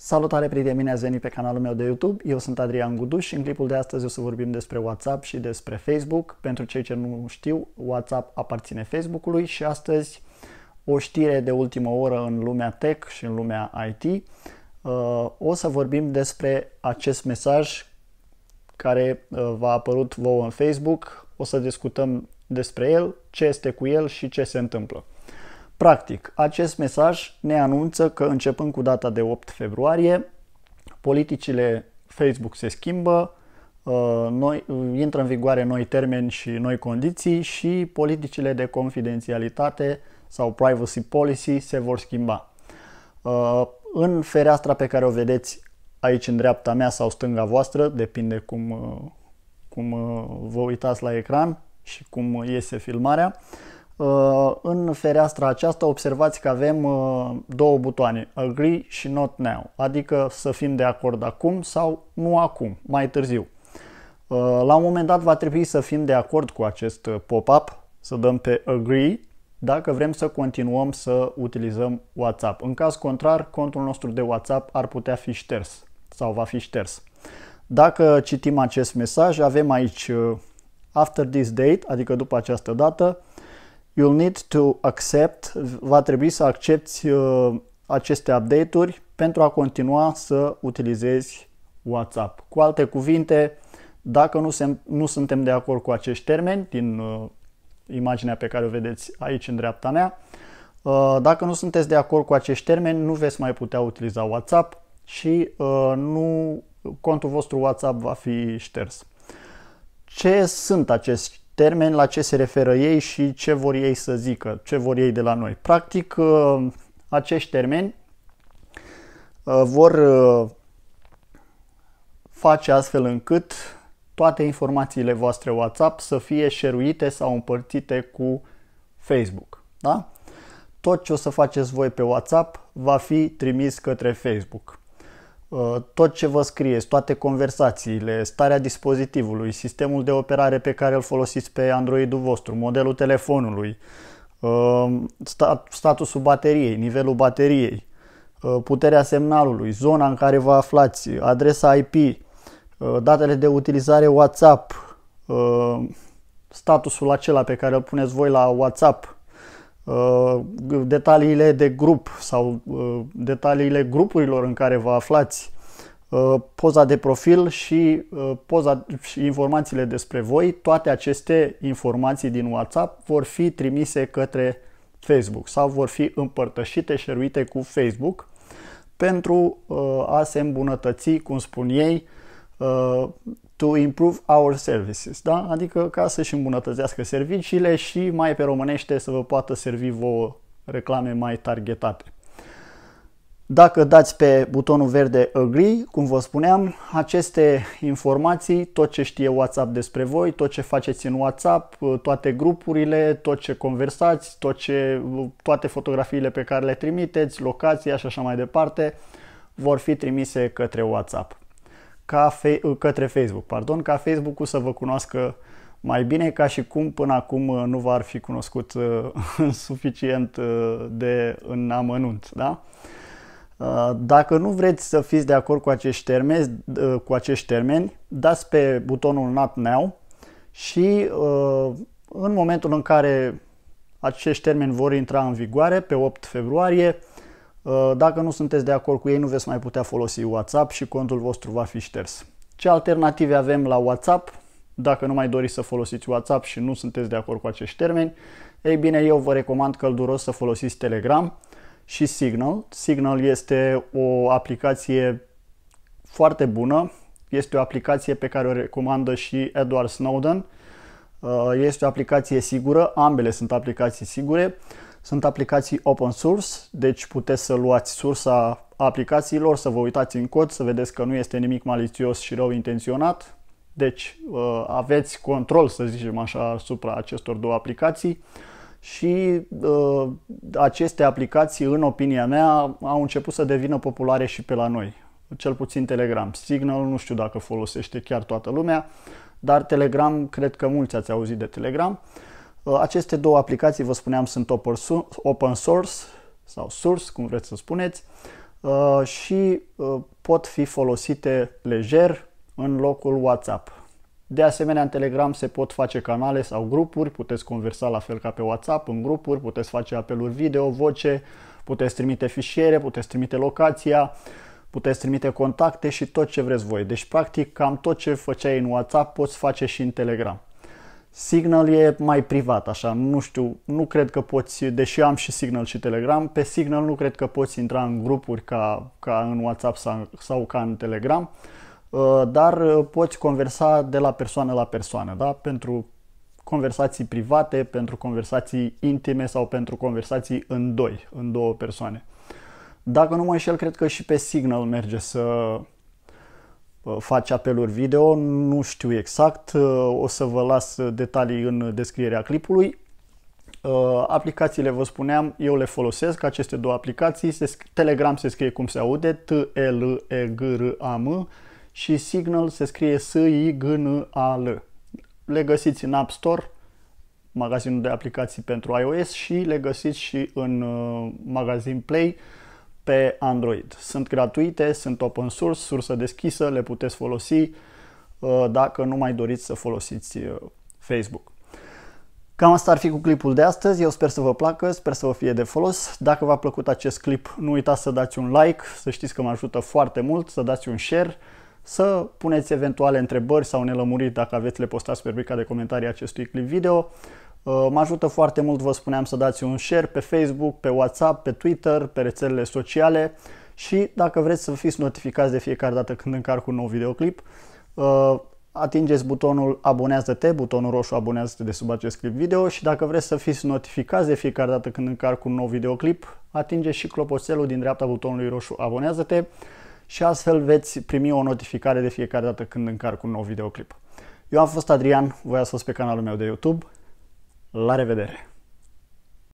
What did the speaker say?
Salutare, prieteni, bine ați venit pe canalul meu de YouTube. Eu sunt Adrian Gudu și în clipul de astăzi o să vorbim despre WhatsApp și despre Facebook. Pentru cei ce nu știu, WhatsApp aparține Facebook-ului și astăzi o știre de ultimă oră în lumea tech și în lumea IT. Uh, o să vorbim despre acest mesaj care uh, v-a apărut vouă în Facebook. O să discutăm despre el, ce este cu el și ce se întâmplă. Practic, acest mesaj ne anunță că începând cu data de 8 februarie, politicile Facebook se schimbă, uh, noi, uh, intră în vigoare noi termeni și noi condiții și politicile de confidențialitate sau privacy policy se vor schimba. Uh, în fereastra pe care o vedeți aici în dreapta mea sau stânga voastră, depinde cum, cum vă uitați la ecran și cum iese filmarea, Uh, în fereastra aceasta observați că avem uh, două butoane, Agree și Not Now, adică să fim de acord acum sau nu acum, mai târziu. Uh, la un moment dat va trebui să fim de acord cu acest pop-up, să dăm pe Agree dacă vrem să continuăm să utilizăm WhatsApp. În caz contrar, contul nostru de WhatsApp ar putea fi șters sau va fi șters. Dacă citim acest mesaj, avem aici After this date, adică după această dată, you'll need to accept, va trebui să accepti uh, aceste update-uri pentru a continua să utilizezi WhatsApp. Cu alte cuvinte, dacă nu, se, nu suntem de acord cu acești termeni din uh, imaginea pe care o vedeți aici în dreapta mea, uh, dacă nu sunteți de acord cu acești termeni, nu veți mai putea utiliza WhatsApp și nu contul vostru WhatsApp va fi șters. Ce sunt acești termeni, la ce se referă ei și ce vor ei să zică, ce vor ei de la noi. Practic, uh, acești termeni uh, vor uh, face astfel încât toate informațiile voastre WhatsApp să fie șeruite sau împărțite cu Facebook. Da? Tot ce o să faceți voi pe WhatsApp va fi trimis către Facebook. Uh, tot ce vă scrieți, toate conversațiile, starea dispozitivului, sistemul de operare pe care îl folosiți pe Android-ul vostru, modelul telefonului, uh, statusul bateriei, nivelul bateriei, uh, puterea semnalului, zona în care vă aflați, adresa IP, datele de utilizare WhatsApp, statusul acela pe care îl puneți voi la WhatsApp, Uh, detaliile de grup sau uh, detaliile grupurilor în care vă aflați, uh, poza de profil și, poza, și informațiile despre voi, toate aceste informații din WhatsApp vor fi trimise către Facebook sau vor fi împărtășite, șeruite cu Facebook pentru a se îmbunătăți, cum spun ei, to improve our services, da? adică ca să-și îmbunătățească serviciile și mai pe românește să vă poată servi vouă reclame mai targetate. Dacă dați pe butonul verde Agree, cum vă spuneam, aceste informații, tot ce știe WhatsApp despre voi, tot ce faceți în WhatsApp, toate grupurile, tot ce conversați, tot ce, toate fotografiile pe care le trimiteți, locația și așa mai departe, vor fi trimise către WhatsApp ca fe- către Facebook, pardon, ca Facebook-ul să vă cunoască mai bine ca și cum până acum uh, nu v-ar fi cunoscut uh, suficient uh, de în amănunt, da? Uh, dacă nu vreți să fiți de acord cu acești termeni, uh, cu acești termeni dați pe butonul Not Now și uh, în momentul în care acești termeni vor intra în vigoare pe 8 februarie, Uh, dacă nu sunteți de acord cu ei, nu veți mai putea folosi WhatsApp și contul vostru va fi șters. Ce alternative avem la WhatsApp? Dacă nu mai doriți să folosiți WhatsApp și nu sunteți de acord cu acești termeni, ei bine, eu vă recomand călduros să folosiți Telegram și Signal. Signal este o aplicație foarte bună, este o aplicație pe care o recomandă și Edward Snowden. Uh, este o aplicație sigură, ambele sunt aplicații sigure. Sunt aplicații open source, deci puteți să luați sursa aplicațiilor, să vă uitați în cod, să vedeți că nu este nimic malițios și rău intenționat. Deci uh, aveți control, să zicem așa, asupra acestor două aplicații și uh, aceste aplicații, în opinia mea, au început să devină populare și pe la noi. Cel puțin Telegram. Signal nu știu dacă folosește chiar toată lumea, dar Telegram, cred că mulți ați auzit de Telegram. Uh, Uh, aceste două aplicații, vă spuneam, sunt open source sau source, cum vreți să spuneți, uh, și uh, pot fi folosite lejer în locul WhatsApp. De asemenea, în Telegram se pot face canale sau grupuri, puteți conversa la fel ca pe WhatsApp în grupuri, puteți face apeluri video, voce, puteți trimite fișiere, puteți trimite locația, puteți trimite contacte și tot ce vreți voi. Deci, practic, cam tot ce făceai în WhatsApp poți face și în Telegram. Signal e mai privat, așa, nu știu, nu cred că poți, deși am și Signal și Telegram, pe Signal nu cred că poți intra în grupuri ca, ca în WhatsApp sau, sau ca în Telegram, uh, dar uh, poți conversa de la persoană la persoană, da? Pentru conversații private, pentru conversații intime sau pentru conversații în doi, în două persoane. Dacă nu mă înșel, cred că și pe Signal merge să, faci apeluri video, nu știu exact, uh, o să vă las detalii în descrierea clipului. Uh, aplicațiile, vă spuneam, eu le folosesc, aceste două aplicații, Telegram se scrie cum se aude, t l e g r a m și Signal se scrie s i g n a l Le găsiți în App Store, magazinul de aplicații pentru iOS și le găsiți și în uh, magazin Play, pe Android. Sunt gratuite, sunt open source, sursă deschisă, le puteți folosi uh, dacă nu mai doriți să folosiți uh, Facebook. Cam asta ar fi cu clipul de astăzi, eu sper să vă placă, sper să vă fie de folos. Dacă v-a plăcut acest clip, nu uitați să dați un like, să știți că mă ajută foarte mult, să dați un share, să puneți eventuale întrebări sau nelămuriri dacă aveți le postați pe rubrica de comentarii acestui clip video. Uh, mă ajută foarte mult, vă spuneam, să dați un share pe Facebook, pe WhatsApp, pe Twitter, pe rețelele sociale și dacă vreți să fiți notificați de fiecare dată când încarc un nou videoclip, uh, atingeți butonul abonează-te, butonul roșu abonează-te de sub acest clip video și dacă vreți să fiți notificați de fiecare dată când încarc un nou videoclip, atingeți și clopoțelul din dreapta butonului roșu abonează-te și astfel veți primi o notificare de fiecare dată când încarc un nou videoclip. Eu am fost Adrian, voi ați fost pe canalul meu de YouTube la revedere!